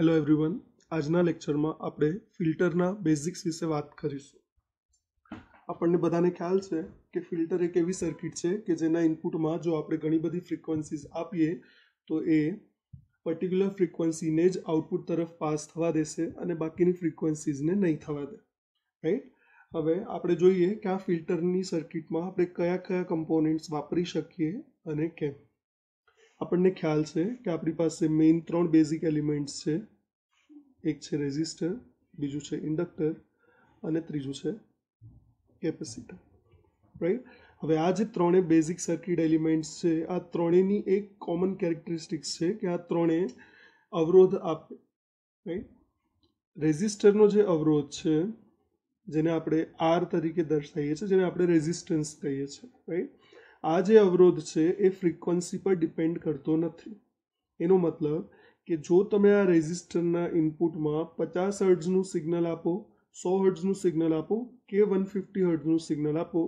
hello everyone આજના લેક્ચરમાં આપણે ફિલ્ટરના બેઝિક્સ વિશે વાત કરીશું આપણને બધાને ખ્યાલ છે કે ફિલ્ટર એક એવી સર્કિટ છે કે જેના ઇનપુટમાં જો આપણે ઘણી બધી ફ્રીક્વન્સીઝ આપીએ તો એ પર્ટિક્યુલર ફ્રીક્વન્સીને જ આઉટપુટ તરફ પાસ થવા દેશે અને બાકીની ફ્રીક્વન્સીઝને નહીં થવા દે રાઈટ હવે આપણે જોઈએ કે આ ફિલ્ટરની સર્કિટમાં આપણે કયા કયા કમ્પોનન્ટ્સ વાપરી શકીએ અને કેમ આપણને ખ્યાલ છે કે આપણી પાસે મેઇન ત્રણ બેઝિક એલિમેન્ટ્સ છે એક છે રેઝિસ્ટર બીજું છે ઇન્ડક્ટર અને ત્રીજું છે કેપેસિટર રાઈટ હવે આ જે ત્રણે બેઝિક સર્કિટ એલિમેન્ટ્સ છે આ ત્રણેયની એક કોમન કેરેક્ટરિસ્ટિક્સ છે કે આ ત્રણે અવરોધ આપે રાઈટ રેઝિસ્ટરનો જે અવરોધ છે જેને આપણે આર તરીકે દર્શાવીએ છીએ જેને આપણે રેઝિસ્ટન્સ કહીએ છીએ રાઈટ આ જે અવરોધ છે એ ફ્રીક્વન્સી પર ડિપેન્ડ કરતો નથી એનો મતલબ કે જો તમે આ રેઝિસ્ટરના ઇનપુટમાં પચાસ હર્ટ્ઝનું સિગ્નલ આપો સો હર્ટ્ઝનું સિગ્નલ આપો કે વન ફિફ્ટી હર્ટ્ઝનું સિગ્નલ આપો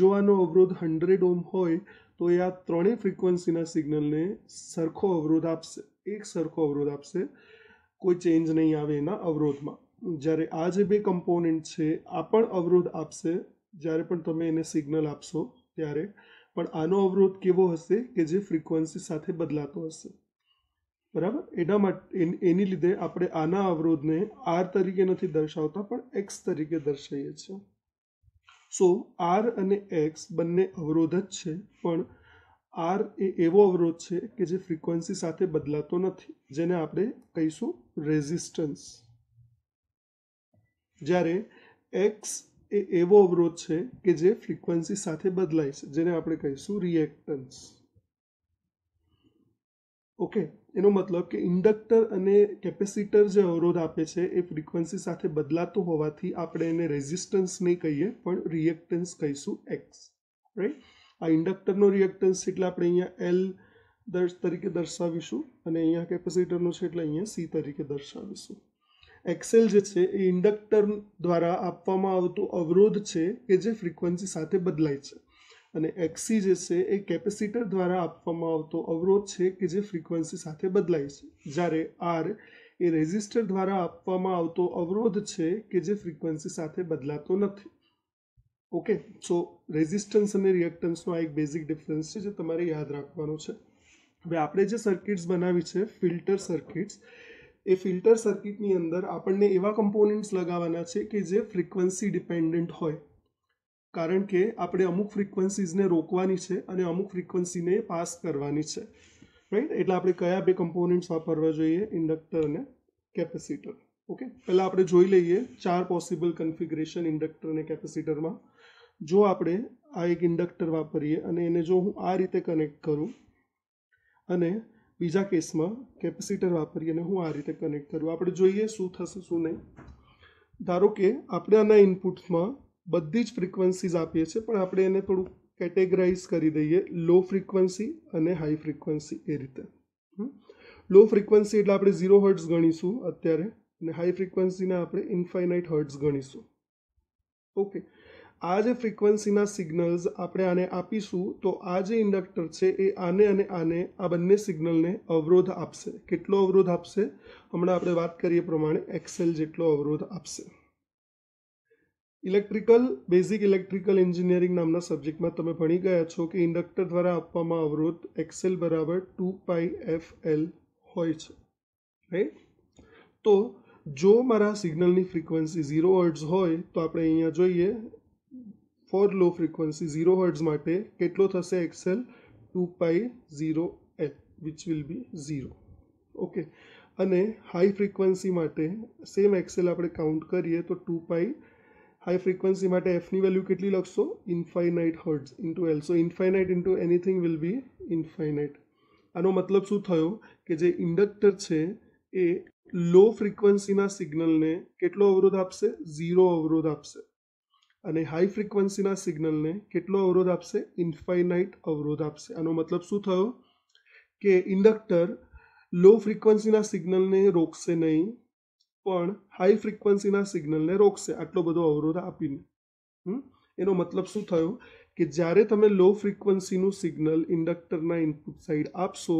જો આનો અવરોધ હંડ્રેડ ઓમ હોય તો એ આ ત્રણેય ફ્રીક્વન્સીના સિગ્નલને સરખો અવરોધ આપશે એક સરખો અવરોધ આપશે કોઈ ચેન્જ નહીં આવે એના અવરોધમાં જ્યારે આ જે બે કમ્પોનન્ટ છે આ પણ અવરોધ આપશે જ્યારે પણ તમે એને સિગ્નલ આપશો ત્યારે પણ આનો અવરોધ કેવો હશે કે જે ફ્રીક્વન્સી સાથે બદલાતો હશે બરાબર એના માટે એની લીધે આપણે આના અવરોધને આર તરીકે નથી દર્શાવતા પણ એક્સ તરીકે દર્શાવીએ છીએ સો આર અને એક્સ બંને અવરોધ જ છે પણ આર એ એવો અવરોધ છે કે જે ફ્રીક્વન્સી સાથે બદલાતો નથી જેને આપણે કહીશું રેઝિસ્ટન્સ જ્યારે એક્સ એ એવો અવરોધ છે કે જે ફ્રીક્વન્સી સાથે બદલાય છે જેને આપણે કહીશું રિએક્ટન્સ ઓકે એનો મતલબ કે ઇન્ડક્ટર અને કેપેસિટર જે અવરોધ આપે છે એ ફ્રીક્વન્સી સાથે બદલાતું હોવાથી આપણે એને રેઝિસ્ટન્સ નહીં કહીએ પણ રિએક્ટન્સ કહીશું એક્સ રાઈટ આ ઇન્ડક્ટરનો રિએક્ટન્સ એટલે આપણે અહીંયા એલ દર્શ તરીકે દર્શાવીશું અને અહીંયા કેપેસિટરનો છે એટલે અહીંયા સી તરીકે દર્શાવીશું એક્સેલ જે છે એ ઇન્ડક્ટર દ્વારા આપવામાં આવતું અવરોધ છે કે જે ફ્રિકવન્સી સાથે બદલાય છે અને એક્સી જે છે એ કેપેસિટર દ્વારા આપવામાં આવતો અવરોધ છે કે જે ફ્રિકવન્સી સાથે બદલાય છે જ્યારે આર એ રેઝિસ્ટર દ્વારા આપવામાં આવતો અવરોધ છે કે જે ફ્રિકવન્સી સાથે બદલાતો નથી ઓકે સો રેઝિસ્ટન્સ અને રિએક્ટન્સનો આ એક બેઝિક ડિફરન્સ છે જે તમારે યાદ રાખવાનો છે હવે આપણે જે સર્કિટ્સ બનાવી છે ફિલ્ટર સર્કિટ્સ એ ફિલ્ટર સર્કિટની અંદર આપણને એવા કમ્પોનન્ટ્સ લગાવવાના છે કે જે ફ્રિકવન્સી ડિપેન્ડન્ટ હોય કારણ કે આપણે અમુક ફ્રિકવન્સીઝને રોકવાની છે અને અમુક ફ્રિકવન્સીને પાસ કરવાની છે રાઈટ એટલે આપણે કયા બે કમ્પોનન્ટ્સ વાપરવા જોઈએ ઇન્ડક્ટર અને કેપેસિટર ઓકે પહેલાં આપણે જોઈ લઈએ ચાર પોસિબલ કન્ફિગરેશન ઇન્ડક્ટર અને કેપેસિટરમાં જો આપણે આ એક ઇન્ડક્ટર વાપરીએ અને એને જો હું આ રીતે કનેક્ટ કરું અને બીજા કેસમાં કેપેસિટર વાપરીએ અને હું આ રીતે કનેક્ટ કરું આપણે જોઈએ શું થશે શું નહીં ધારો કે આપણે આના ઇનપુટમાં બધી જ ફ્રીક્વન્સીઝ આપીએ છીએ પણ આપણે એને થોડું કેટેગરાઇઝ કરી દઈએ લો ફ્રીક્વન્સી અને હાઈ ફ્રીક્વન્સી એ રીતે લો ફ્રીક્વન્સી એટલે આપણે ઝીરો હર્ટ્સ ગણીશું અત્યારે અને હાઈ ફ્રીક્વન્સીને આપણે ઇન્ફાઇનાઇટ હર્ટ્સ ગણીશું ઓકે આ જે ફ્રિકવન્સીના સિગ્નલ્સ આપણે આને આપીશું તો આ જે ઇન્ડક્ટર છે એ આને અને આને આ બંને સિગ્નલને અવરોધ આપશે કેટલો અવરોધ આપશે હમણાં આપણે વાત કરીએ પ્રમાણે એક્સેલ જેટલો અવરોધ આપશે ઇલેક્ટ્રિકલ બેઝિક ઇલેક્ટ્રિકલ એન્જિનિયરિંગ નામના સબ્જેક્ટમાં તમે ભણી ગયા છો કે ઇન્ડક્ટર દ્વારા આપવામાં અવરોધ એક્સેલ બરાબર ટુ પાઈ એફ એલ હોય છે રાઈટ તો જો મારા સિગ્નલની ફ્રિકવન્સી ઝીરો હર્ટ્ઝ હોય તો આપણે અહીંયા જોઈએ four low frequency zero hertz માટે કેટલો થશે X L two pi zero L which will be zero okay અને હાઈ ફ્રિકવન્સી માટે સેમ એક્સેલ આપણે કાઉન્ટ કરીએ તો ટુ પાઈ હાઈ ફ્રિકવન્સી માટે એફની વેલ્યુ કેટલી લખશો infinite hertz into L so infinite into anything will be infinite આનો મતલબ શું થયો કે જે ઇન્ડક્ટર છે એ લો ફ્રિકવન્સીના સિગ્નલને કેટલો અવરોધ આપશે ઝીરો અવરોધ આપશે અને હાઈ ફ્રિકવન્સીના સિગ્નલને કેટલો અવરોધ આપશે ઇન્ફાઇનાઇટ અવરોધ આપશે આનો મતલબ શું થયો કે ઇન્ડક્ટર લો ફ્રિકવન્સીના સિગ્નલને રોકશે નહીં પણ હાઈ ફ્રિકવન્સીના સિગ્નલને રોકશે આટલો બધો અવરોધ આપીને એનો મતલબ શું થયો કે જ્યારે તમે લો ફ્રિકવન્સીનું સિગ્નલ ઇન્ડક્ટરના ઇનપુટ સાઈડ આપશો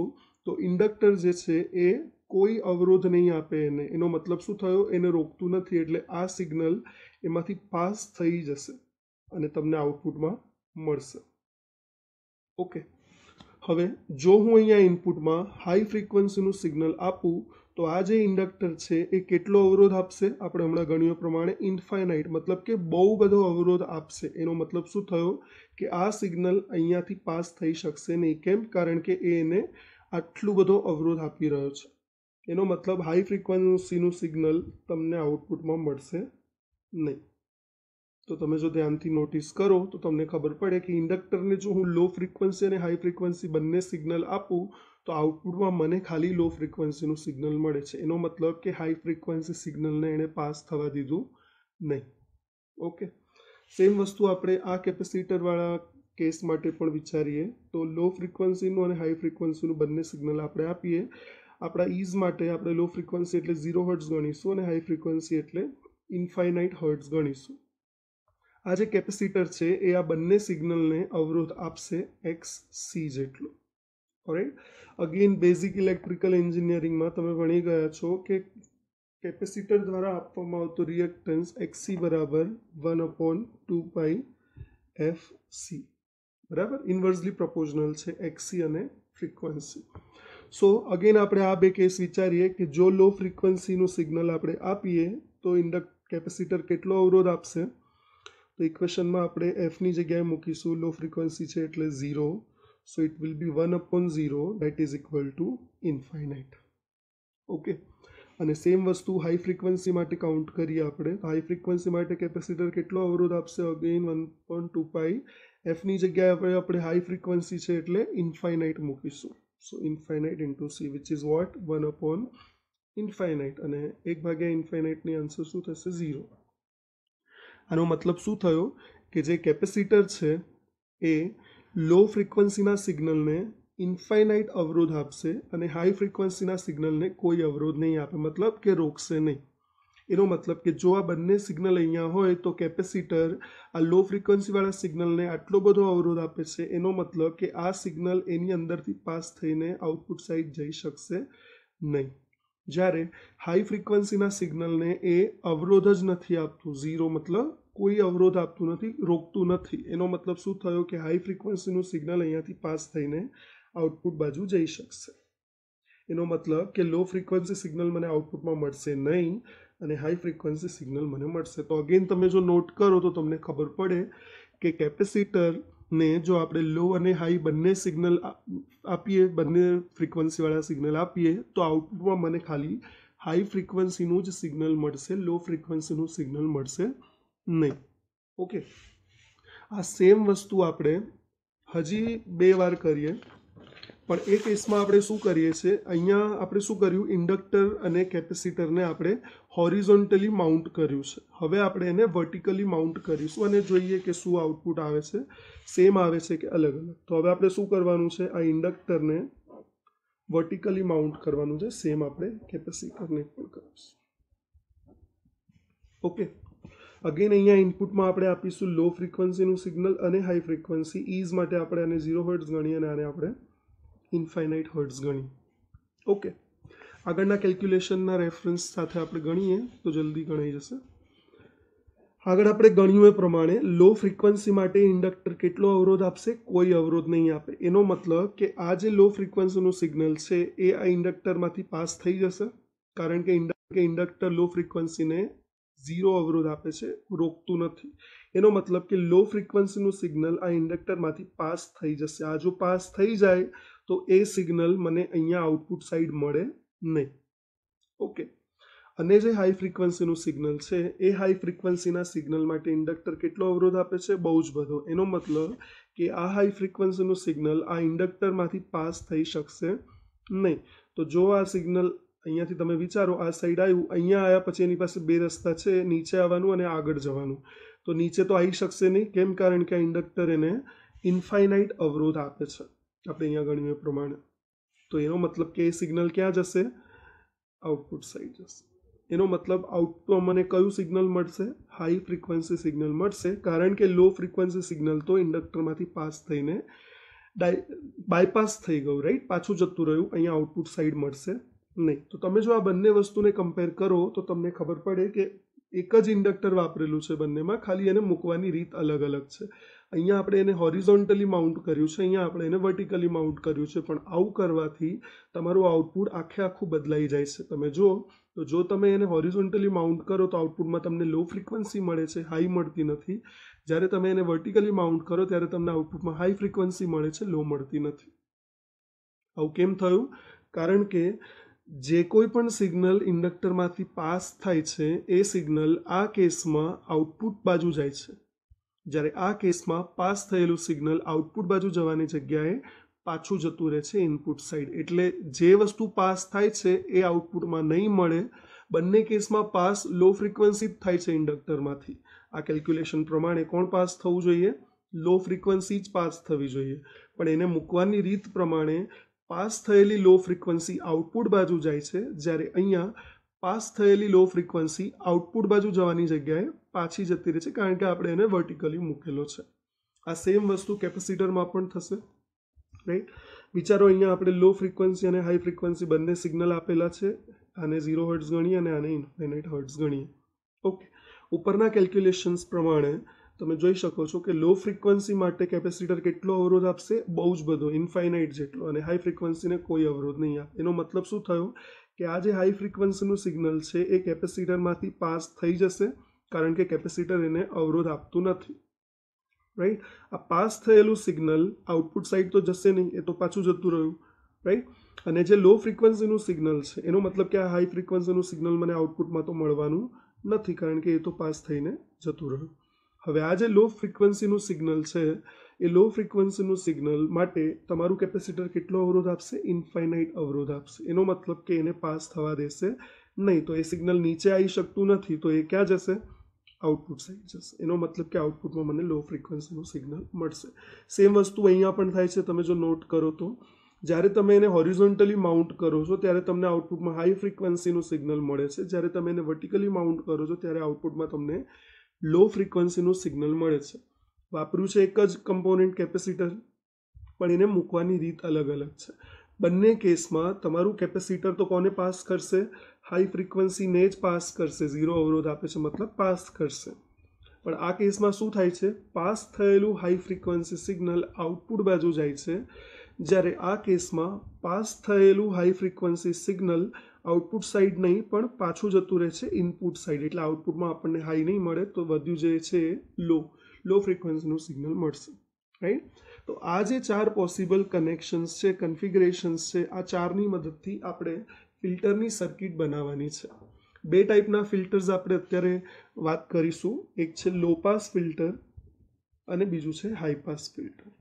તો ઇન્ડક્ટર જે છે એ કોઈ અવરોધ નહીં આપે એને એનો મતલબ શું થયો એને રોકતું નથી એટલે આ સિગ્નલ એમાંથી પાસ થઈ જશે અને તમને આઉટપુટમાં મળશે ઓકે હવે જો હું અહીંયા ઇનપુટમાં હાઈ ફ્રિકવન્સીનું સિગ્નલ આપું તો આ જે ઇન્ડક્ટર છે એ કેટલો અવરોધ આપશે આપણે હમણાં ગણ્યો પ્રમાણે ઇન્ફાઇનાઇટ મતલબ કે બહુ બધો અવરોધ આપશે એનો મતલબ શું થયો કે આ સિગ્નલ અહીંયાથી પાસ થઈ શકશે નહીં કેમ કારણ કે એ એને આટલું બધો અવરોધ આપી રહ્યો છે એનો મતલબ હાઈ ફ્રિકવન્સીનું સિગ્નલ તમને આઉટપુટમાં મળશે નહીં તો તમે જો ધ્યાનથી નોટિસ કરો તો તમને ખબર પડે કે ઇન્ડક્ટરને જો હું લો ફ્રિકવન્સી અને હાઈ ફ્રિકવન્સી બંને સિગ્નલ આપું તો આઉટપુટમાં મને ખાલી લો ફ્રિકવન્સીનું સિગ્નલ મળે છે એનો મતલબ કે હાઈ ફ્રિકવન્સી સિગ્નલને એણે પાસ થવા દીધું નહીં ઓકે સેમ વસ્તુ આપણે આ કેપેસિટરવાળા કેસ માટે પણ વિચારીએ તો લો ફ્રિકવન્સીનું અને હાઈ ફ્રિકવન્સીનું બંને સિગ્નલ આપણે આપીએ આપણા ઇઝ માટે આપણે લો ફ્રિકવન્સી એટલે ઝીરો હર્ટ્સ ગણીશું અને હાઈ ફ્રિકવન્સી એટલે ઇન્ફાઇનાઇટ હર્ટ્સ ગણીશું આ જે કેપેસિટર છે એ આ બંને સિગ્નલને અવરોધ આપશે એક્સ સી જેટલો ઓરાઈટ અગેન બેઝિક ઇલેક્ટ્રિકલ એન્જિનિયરિંગમાં તમે ભણી ગયા છો કે કેપેસિટર દ્વારા આપવામાં આવતો રિએક્ટન્સ એક્સસી બરાબર one upon two pi F C બરાબર ઇન્વર્સલી પ્રપોઝનલ છે એક્સી અને ફ્રિકવન્સી સો અગેન આપણે આ બે કેસ વિચારીએ કે જો લો ફ્રિકવન્સીનું સિગ્નલ આપણે આપીએ તો ઇન્ડક્ટર કેપેસિટર કેટલો અવરોધ આપશે તો ઇક્વેશનમાં આપણે એફની જગ્યાએ મૂકીશું લો ફ્રિકવન્સી છે એટલે zero so it will be one upon zero that is equal to infinite okay અને સેમ વસ્તુ હાઈ ફ્રિકવન્સી માટે કાઉન્ટ કરીએ આપણે હાઈ ફ્રિકવન્સી માટે કેપેસિટર કેટલો અવરોધ આપશે again one point two pi એફની જગ્યાએ આપણે આપણે હાઈ ફ્રિકવન્સી છે એટલે ઇન્ફાઇનાઇટ મૂકીશું so infinite into C which is what one upon infinite અને એક ભાગ્યા ઇન્ફાઇનાઇટની આન્સર શું થશે ઝીરો આનો મતલબ શું થયો કે જે કેપેસિટર છે એ લો ફ્રિકવન્સીના સિગ્નલને ઇન્ફાઇનાઇટ અવરોધ આપશે અને હાઈ ફ્રિકવન્સીના સિગ્નલને કોઈ અવરોધ નહીં આપે મતલબ કે રોકશે નહીં એનો મતલબ કે જો આ બંને સિગ્નલ અહીંયા હોય તો કેપેસિટર આ લો ફ્રિકવન્સીવાળા સિગ્નલને આટલો બધો અવરોધ આપે છે એનો મતલબ કે આ સિગ્નલ એની અંદરથી પાસ થઈને આઉટપુટ સાઈડ જઈ શકશે નહીં જ્યારે હાઈ ફ્રિકવન્સીના સિગ્નલને એ અવરોધ જ નથી આપતું ઝીરો મતલબ કોઈ અવરોધ આપતું નથી રોકતું નથી એનો મતલબ શું થયો કે હાઈ ફ્રિકવન્સીનું સિગ્નલ અહીંયાથી પાસ થઈને આઉટપુટ બાજુ જઈ શકશે એનો મતલબ કે લો ફ્રિકવન્સી સિગ્નલ મને આઉટપુટમાં મળશે નહીં અને હાઈ ફ્રિકવન્સી સિગ્નલ મને મળશે તો અગેન તમે જો નોટ કરો તો તમને ખબર પડે કે કેપેસિટર ને જો આપણે લો અને હાઈ બંને સિગ્નલ આપીએ બંને ફ્રિકવન્સીવાળા સિગ્નલ આપીએ તો આઉટપુટમાં મને ખાલી હાઈ ફ્રિકવન્સીનું જ સિગ્નલ મળશે લો ફ્રિકવન્સીનું સિગ્નલ મળશે નહીં ઓકે આ સેમ વસ્તુ આપણે હજી બે વાર કરીએ પણ એ કેસમાં આપણે શું કરીએ છીએ અહીંયા આપણે શું કર્યું ઇન્ડક્ટર અને કેપેસિટરને આપણે હોરિઝોન્ટલી માઉન્ટ કર્યું છે હવે આપણે એને વર્ટિકલી માઉન્ટ કરીશું અને જોઈએ કે શું આઉટપુટ આવે છે સેમ આવે છે કે અલગ અલગ તો હવે આપણે શું કરવાનું છે આ ઇન્ડક્ટરને વર્ટિકલી માઉન્ટ કરવાનું છે સેમ આપણે કેપેસિટરને પણ કરીશું ઓકે અગેન અહીંયા ઇનપુટમાં આપણે આપીશું લો ફ્રિકવન્સીનું સિગ્નલ અને હાઈ ફ્રિકવન્સી ઇઝ માટે આપણે આને ઝીરો હર્ટ્સ ગણીએ અને આને આપણે ઇન્ફાઇનાઇટ હર્ટ્સ ગણી ઓકે આગળના કેલ્ક્યુલેશનના રેફરન્સ સાથે આપણે ગણીએ તો જલ્દી ગણાઈ જશે આગળ આપણે ગણ્યું એ પ્રમાણે લો ફ્રિકવન્સી માટે ઇન્ડક્ટર કેટલો અવરોધ આપશે કોઈ અવરોધ નહીં આપે એનો મતલબ કે આ જે લો ફ્રિકવન્સીનું સિગ્નલ છે એ આ ઇન્ડક્ટરમાંથી પાસ થઈ જશે કારણ કે ઇન્ડક્ટર લો ફ્રિકવન્સીને ઝીરો અવરોધ આપે છે રોકતું નથી એનો મતલબ કે લો ફ્રિકવન્સીનું સિગ્નલ આ ઇન્ડક્ટરમાંથી પાસ થઈ જશે આ જો પાસ થઈ જાય તો એ સિગ્નલ મને અહીંયા આઉટપુટ સાઈડ મળે નહીં ઓકે અને જે હાઈ ફ્રિકવન્સીનું સિગ્નલ છે એ હાઈ ફ્રિકવન્સીના સિગ્નલ માટે ઇન્ડક્ટર કેટલો અવરોધ આપે છે બહુ જ બધો એનો મતલબ કે આ હાઈ ફ્રિકવન્સીનું સિગ્નલ આ ઇન્ડક્ટરમાંથી પાસ થઈ શકશે નહીં તો જો આ સિગ્નલ અહીંયાથી તમે વિચારો આ સાઈડ આવ્યું અહીંયા આવ્યા પછી એની પાસે બે રસ્તા છે નીચે આવવાનું અને આગળ જવાનું તો નીચે તો આવી શકશે નહીં કેમ કારણ કે આ ઇન્ડક્ટર એને ઇન્ફાઇનાઇટ અવરોધ આપે છે આપણે અહીંયા ગણ્યું એ પ્રમાણે તો એનો મતલબ કે એ સિગ્નલ ક્યાં જશે આઉટપુટ સાઈડ જશે એનો મતલબ આઉટપુટ મને કયું સિગ્નલ મળશે હાઈ ફ્રિકવન્સી સિગ્નલ મળશે કારણ કે લો ફ્રિકવન્સી સિગ્નલ તો ઇન્ડક્ટરમાંથી પાસ થઈને ડાય બાયપાસ થઈ ગયું રાઈટ પાછું જતું રહ્યું અહીંયા આઉટપુટ સાઈડ મળશે નહીં તો તમે જો આ બંને વસ્તુને કમ્પેર કરો તો તમને ખબર પડે કે એક જ ઇન્ડક્ટર વાપરેલું છે બંનેમાં ખાલી એને મૂકવાની રીત અલગ અલગ છે અહીંયા આપણે એને હોરિઝોન્ટલી માઉન્ટ કર્યું છે અહીંયા આપણે એને વર્ટિકલી માઉન્ટ કર્યું છે પણ આવું કરવાથી તમારું આઉટપુટ આખે આખું બદલાઈ જાય છે તમે જુઓ તો જો તમે એને હોરિઝોન્ટલી માઉન્ટ કરો તો આઉટપુટમાં તમને લો ફ્રિકવન્સી મળે છે હાઈ મળતી નથી જ્યારે તમે એને વર્ટિકલી માઉન્ટ કરો ત્યારે તમને આઉટપુટમાં હાઈ ફ્રિકવન્સી મળે છે લો મળતી નથી આવું કેમ થયું કારણ કે જે કોઈ પણ સિગ્નલ ઇન્ડક્ટરમાંથી પાસ થાય છે એ સિગ્નલ આ કેસમાં આઉટપુટ બાજુ જાય છે જ્યારે આ કેસમાં પાસ થયેલું સિગ્નલ આઉટપુટ બાજુ જવાની જગ્યાએ પાછું જતું રહે છે ઇનપુટ સાઈડ એટલે જે વસ્તુ પાસ થાય છે એ આઉટપુટમાં નહીં મળે બંને કેસમાં પાસ લો ફ્રિકવન્સી થાય છે ઇન્ડક્ટરમાંથી આ કેલ્ક્યુલેશન પ્રમાણે કોણ પાસ થવું જોઈએ લો ફ્રિકવન્સી જ પાસ થવી જોઈએ પણ એને મૂકવાની રીત પ્રમાણે પાસ થયેલી લો ફ્રિકવન્સી આઉટપુટ બાજુ જાય છે જ્યારે અહીંયા પાસ થયેલી લો ફ્રિકવન્સી આઉટપુટ બાજુ જવાની જગ્યાએ પાછી જતી રહે છે કારણ કે આપણે એને વર્ટિકલી મૂકેલો છે આ સેમ વસ્તુ કેપેસિટરમાં પણ થશે રાઈટ વિચારો અહીંયા આપણે લો ફ્રિકવન્સી અને હાઈ ફ્રિકવન્સી બંને સિગ્નલ આપેલા છે આને ઝીરો હર્ટ્સ ગણીએ અને આને ઇન્ફાઇનાઇટ હર્ટ્સ ગણીએ ઓકે ઉપરના કેલ્ક્યુલેશન્સ પ્રમાણે તમે જોઈ શકો છો કે લો ફ્રિકવન્સી માટે કેપેસિટર કેટલો અવરોધ આપશે બહુ જ બધો ઇન્ફાઇનાઇટ જેટલો અને હાઈ ફ્રિકવન્સીને કોઈ અવરોધ નહીં આપે એનો મતલબ શું થયો કે આ જે હાઈ ફ્રિકવન્સીનું સિગ્નલ છે એ કેપેસિટરમાંથી પાસ થઈ જશે કારણ કે કેપેસિટર એને અવરોધ આપતું નથી રાઈટ આ પાસ થયેલું સિગ્નલ આઉટપુટ સાઇડ તો જશે નહીં એ તો પાછું જતું રહ્યું રાઈટ અને જે લો ફ્રિકવન્સીનું સિગ્નલ છે એનો મતલબ કે આ હાઈ ફ્રિકવન્સીનું સિગ્નલ મને આઉટપુટમાં તો મળવાનું નથી કારણ કે એ તો પાસ થઈને જતું રહ્યું હવે આ જે લો ફ્રિકવન્સીનું સિગ્નલ છે એ લો ફ્રિકવન્સીનું સિગ્નલ માટે તમારું કેપેસિટર કેટલો અવરોધ આપશે ઇન્ફાઇનાઇટ અવરોધ આપશે એનો મતલબ કે એને પાસ થવા દેશે નહીં તો એ સિગ્નલ નીચે આવી શકતું નથી તો એ ક્યાં જશે આઉટપુટ સાઈડ જશે એનો મતલબ કે આઉટપુટમાં મને લો ફ્રિકવન્સીનું સિગ્નલ મળશે સેમ વસ્તુ અહીંયા પણ થાય છે તમે જો નોટ કરો તો જ્યારે તમે એને હોરિઝોન્ટલી માઉન્ટ કરો છો ત્યારે તમને આઉટપુટમાં હાઈ ફ્રિકવન્સીનું સિગ્નલ મળે છે જ્યારે તમે એને વર્ટિકલી માઉન્ટ કરો છો ત્યારે આઉટપુટમાં તમને લો ફ્રિકવન્સીનું સિગ્નલ મળે છે વાપર્યું છે એક જ કમ્પોનન્ટ કેપેસિટર પણ એને મૂકવાની રીત અલગ અલગ છે બંને કેસમાં તમારું કેપેસિટર તો કોને પાસ કરશે હાઈ ફ્રિકવન્સીને જ પાસ કરશે ઝીરો અવરોધ આપે છે મતલબ પાસ કરશે પણ આ કેસમાં શું થાય છે પાસ થયેલું હાઈ ફ્રિકવન્સી સિગ્નલ આઉટપુટ બાજુ જાય છે જ્યારે આ કેસમાં પાસ થયેલું high frequency signal output side નહીં પણ પાછું જતું રહે છે ઇનપુટ સાઇડ એટલે આઉટપુટમાં આપણને હાઈ નહીં મળે તો વધ્યું જે છે એ લો લો ફ્રિકવન્સીનું સિગ્નલ મળશે રાઈટ તો આ જે ચાર પોસિબલ કનેક્શન્સ છે કન્ફિગરેશન્સ છે આ ચારની મદદથી આપણે ફિલ્ટરની સર્કિટ બનાવવાની છે બે ટાઈપના ફિલ્ટર્સ આપણે અત્યારે વાત કરીશું એક છે લો પાસ ફિલ્ટર અને બીજું છે હાઈ પાસ ફિલ્ટર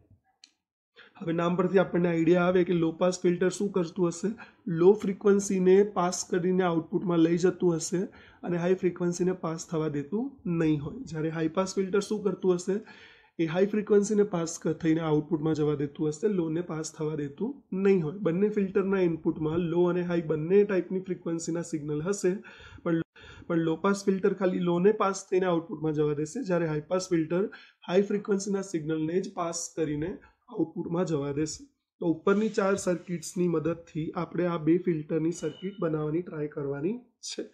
હવે નામ પરથી આપણને આઈડિયા આવે કે લો પાસ ફિલ્ટર શું કરતું હશે લો ફ્રિકવન્સીને પાસ કરીને આઉટપુટમાં લઈ જતું હશે અને હાઈ ફ્રિકવન્સીને પાસ થવા દેતું નહીં હોય જ્યારે હાઈ પાસ ફિલ્ટર શું કરતું હશે એ હાઈ ફ્રિકવન્સીને પાસ થઈને આઉટપુટમાં જવા દેતું હશે લોને પાસ થવા દેતું નહીં હોય બંને ફિલ્ટરના ઇનપુટમાં લો અને હાઈ બંને ટાઈપની ફ્રિકવન્સીના સિગ્નલ હશે પણ પણ લો પાસ ફિલ્ટર ખાલી લોને પાસ થઈને આઉટપુટમાં જવા દેશે જ્યારે હાઈ પાસ ફિલ્ટર હાઈ ફ્રિકવન્સીના સિગ્નલને જ પાસ કરીને આઉટપુટમાં જવા દેશે તો ઉપરની ચાર સર્કિટ્સની મદદથી આપણે આ બે ફિલ્ટરની સર્કિટ બનાવવાની ટ્રાય કરવાની છે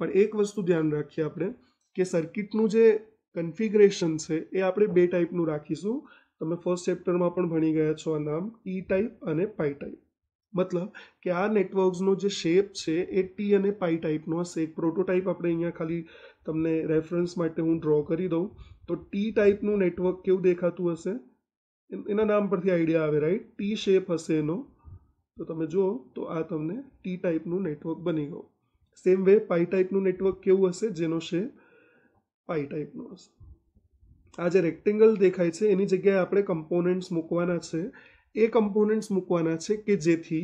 પણ એક વસ્તુ ધ્યાન રાખીએ આપણે કે સર્કિટનું જે કન્ફિગરેશન છે એ આપણે બે ટાઈપનું રાખીશું તમે ફર્સ્ટ ચેપ્ટરમાં પણ ભણી ગયા છો આ નામ ટી ટાઈપ અને પાઈ ટાઈપ મતલબ કે આ નેટવર્ક્સનો જે શેપ છે એ ટી અને પાઈ ટાઈપનો હશે એક પ્રોટોટાઈપ આપણે અહીંયા ખાલી તમને રેફરન્સ માટે હું ડ્રો કરી દઉં તો ટી ટાઈપનું નેટવર્ક કેવું દેખાતું હશે એના નામ પરથી આઈડિયા આવે રાઈટ ટી શેપ હશે એનો તો તમે જુઓ તો આ તમને ટી ટાઈપનું નેટવર્ક બની ગયું સેમ વે પાઈ ટાઈપનું નેટવર્ક કેવું હશે જેનો શેપ પાઈ ટાઈપનો હશે આ જે રેક્ટેંગલ દેખાય છે એની જગ્યાએ આપણે કમ્પોનન્ટ્સ મૂકવાના છે એ કમ્પોનન્ટ્સ મૂકવાના છે કે જેથી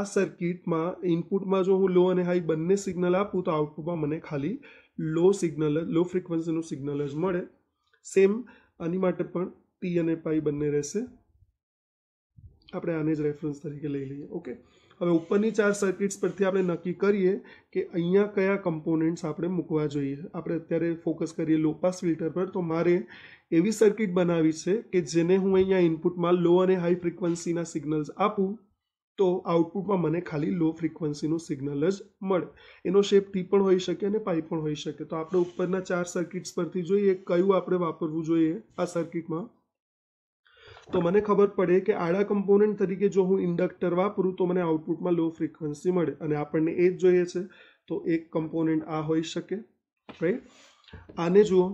આ સર્કિટમાં ઇનપુટમાં જો હું લો અને હાઈ બંને સિગ્નલ આપું તો આઉટપુટમાં મને ખાલી લો સિગ્નલ લો ફ્રિકવન્સીનું સિગ્નલ જ મળે સેમ આની માટે પણ પી અને પાઈ બંને રહેશે આપણે આને જ રેફરન્સ તરીકે લઈ લઈએ ઓકે હવે ઉપરની ચાર સર્કિટ્સ પરથી આપણે નક્કી કરીએ કે અહીંયા કયા કમ્પોનન્ટ્સ આપણે મૂકવા જોઈએ આપણે અત્યારે ફોકસ કરીએ લોપાસ ફિલ્ટર પર તો મારે એવી સર્કિટ બનાવી છે કે જેને હું અહીંયા ઇનપુટમાં લો અને હાઈ ફ્રિકવન્સીના સિગ્નલ્સ આપું તો આઉટપુટમાં મને ખાલી લો ફ્રિકવન્સીનું સિગ્નલ જ મળે એનો શેપ ટી પણ હોઈ શકે અને પાઈ પણ હોઈ શકે તો આપણે ઉપરના ચાર સર્કિટ્સ પરથી જોઈએ કયું આપણે વાપરવું જોઈએ આ સર્કિટમાં તો મને ખબર પડે કે આડા કમ્પોનન્ટ તરીકે જો હું ઇન્ડક્ટર વાપરું તો મને આઉટપુટમાં લો ફ્રિકવન્સી મળે અને આપણને એ જ જોઈએ છે તો એક કમ્પોનન્ટ આ હોઈ શકે રાઈટ આને જુઓ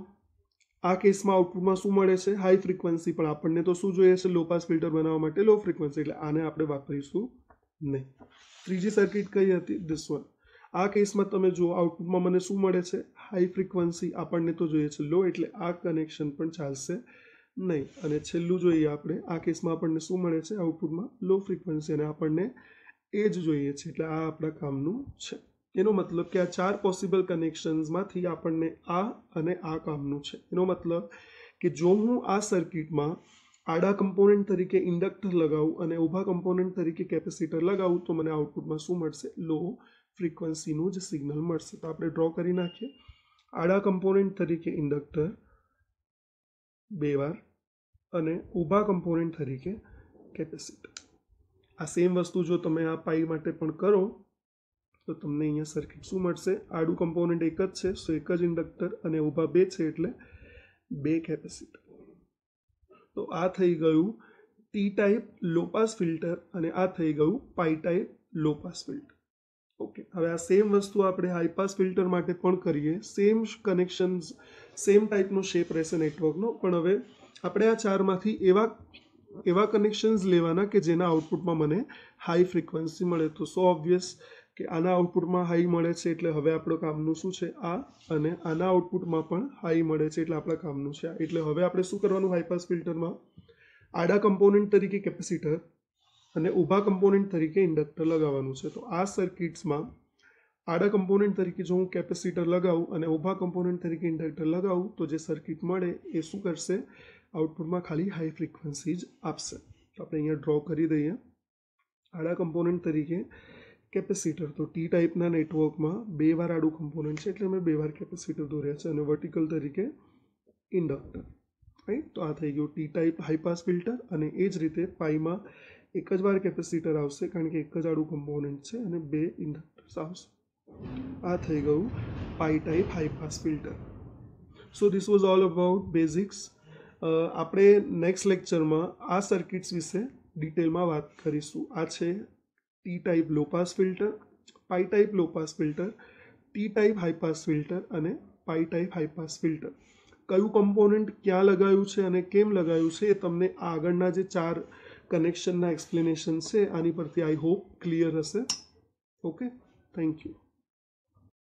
આ કેસમાં આઉટપુટમાં શું મળે છે હાઈ ફ્રિકવન્સી પણ આપણને તો શું જોઈએ છે લો પાસ ફિલ્ટર બનાવવા માટે લો ફ્રિકવન્સી એટલે આને આપણે વાપરીશું નહીં ત્રીજી સર્કિટ કઈ હતી દિસ વન આ કેસમાં તમે જુઓ આઉટપુટમાં મને શું મળે છે હાઈ ફ્રિકવન્સી આપણને તો જોઈએ છે લો એટલે આ કનેક્શન પણ ચાલશે નહીં અને છેલ્લું જોઈએ આપણે આ કેસમાં આપણને શું મળે છે આઉટપુટમાં લો ફ્રિકવન્સી અને આપણને એ જ જોઈએ છે એટલે આ આપણા કામનું છે એનો મતલબ કે આ ચાર પોસિબલ કનેક્શન્સમાંથી આપણને આ અને આ કામનું છે એનો મતલબ કે જો હું આ સર્કિટમાં આડા કમ્પોનન્ટ તરીકે ઇન્ડક્ટર લગાવું અને ઊભા કમ્પોનન્ટ તરીકે કેપેસિટર લગાવું તો મને આઉટપુટમાં શું મળશે લો ફ્રિકવન્સીનું જ સિગ્નલ મળશે તો આપણે ડ્રો કરી નાખીએ આડા કમ્પોનન્ટ તરીકે ઇન્ડક્ટર બે વાર અને ઊભા કમ્પોનન્ટ તરીકે કેપેસિટર આ સેમ વસ્તુ જો તમે આ પાઈ માટે પણ કરો તો તમને અહીંયા સર્કિટ શું મળશે આડું કમ્પોનન્ટ એક જ છે સો એક જ ઇન્ડક્ટર અને ઊભા બે છે એટલે બે કેપેસિટર તો આ થઈ ગયું ટી ટાઈપ લોપાસ ફિલ્ટર અને આ થઈ ગયું pi type low pass filter okay હવે આ સેમ વસ્તુ આપણે હાઈપાસ ફિલ્ટર માટે પણ કરીએ સેમ કનેક્શન્સ સેમ ટાઈપનો શેપ રહેશે નેટવર્કનો પણ હવે આપણે આ ચારમાંથી એવા એવા કનેક્શન્સ લેવાના કે જેના આઉટપુટમાં મને હાઈ ફ્રિકવન્સી મળે તો સો ઓબ્વિયસ કે આના આઉટપુટમાં હાઈ મળે છે એટલે હવે આપણું કામનું શું છે આ અને આના આઉટપુટમાં પણ હાઈ મળે છે એટલે આપણા કામનું છે આ એટલે હવે આપણે શું કરવાનું હાઈપાસ ફિલ્ટરમાં આડા કમ્પોનન્ટ તરીકે કેપેસિટર અને ઊભા કમ્પોનન્ટ તરીકે ઇન્ડક્ટર લગાવવાનું છે તો આ સર્કિટ્સમાં આડા કમ્પોનન્ટ તરીકે જો હું કેપેસિટર લગાવું અને ઊભા કમ્પોનન્ટ તરીકે ઇન્ડક્ટર લગાવું તો જે સર્કિટ મળે એ શું કરશે આઉટપુટમાં ખાલી હાઈ ફ્રિકવન્સી જ આપશે તો આપણે અહીંયા ડ્રો કરી દઈએ આડા કમ્પોનન્ટ તરીકે કેપેસિટર તો ટી ટાઈપના નેટવર્કમાં બે વાર આડું કમ્પોનન્ટ છે એટલે મેં બે વાર કેપેસિટર દોર્યા છે અને વર્ટિકલ તરીકે ઇન્ડક્ટર રાઈટ તો આ થઈ ગયું ટી ટાઈપ હાઈપાસ ફિલ્ટર અને એ જ રીતે પાઈમાં એક જ વાર કેપેસિટર આવશે કારણ કે એક જ આડું કમ્પોનન્ટ છે અને બે ઇન્ડક્ટર્સ આવશે આ થઈ ગયું pi type high pass filter so this was all about basics આપણે નેક્સ્ટ લેક્ચરમાં આ સર્કિટ્સ વિશે ડિટેલમાં વાત કરીશું આ છે T type low pass filter pi type low pass filter T type high pass filter અને pi type high pass filter કયું કમ્પોનન્ટ ક્યાં લગાયું છે અને કેમ લગાયું છે એ તમને આગળના જે ચાર કનેક્શનના એક્સપ્લેનેશન છે આની પરથી આઈ હોપ ક્લિયર હશે ઓકે થેન્ક યુ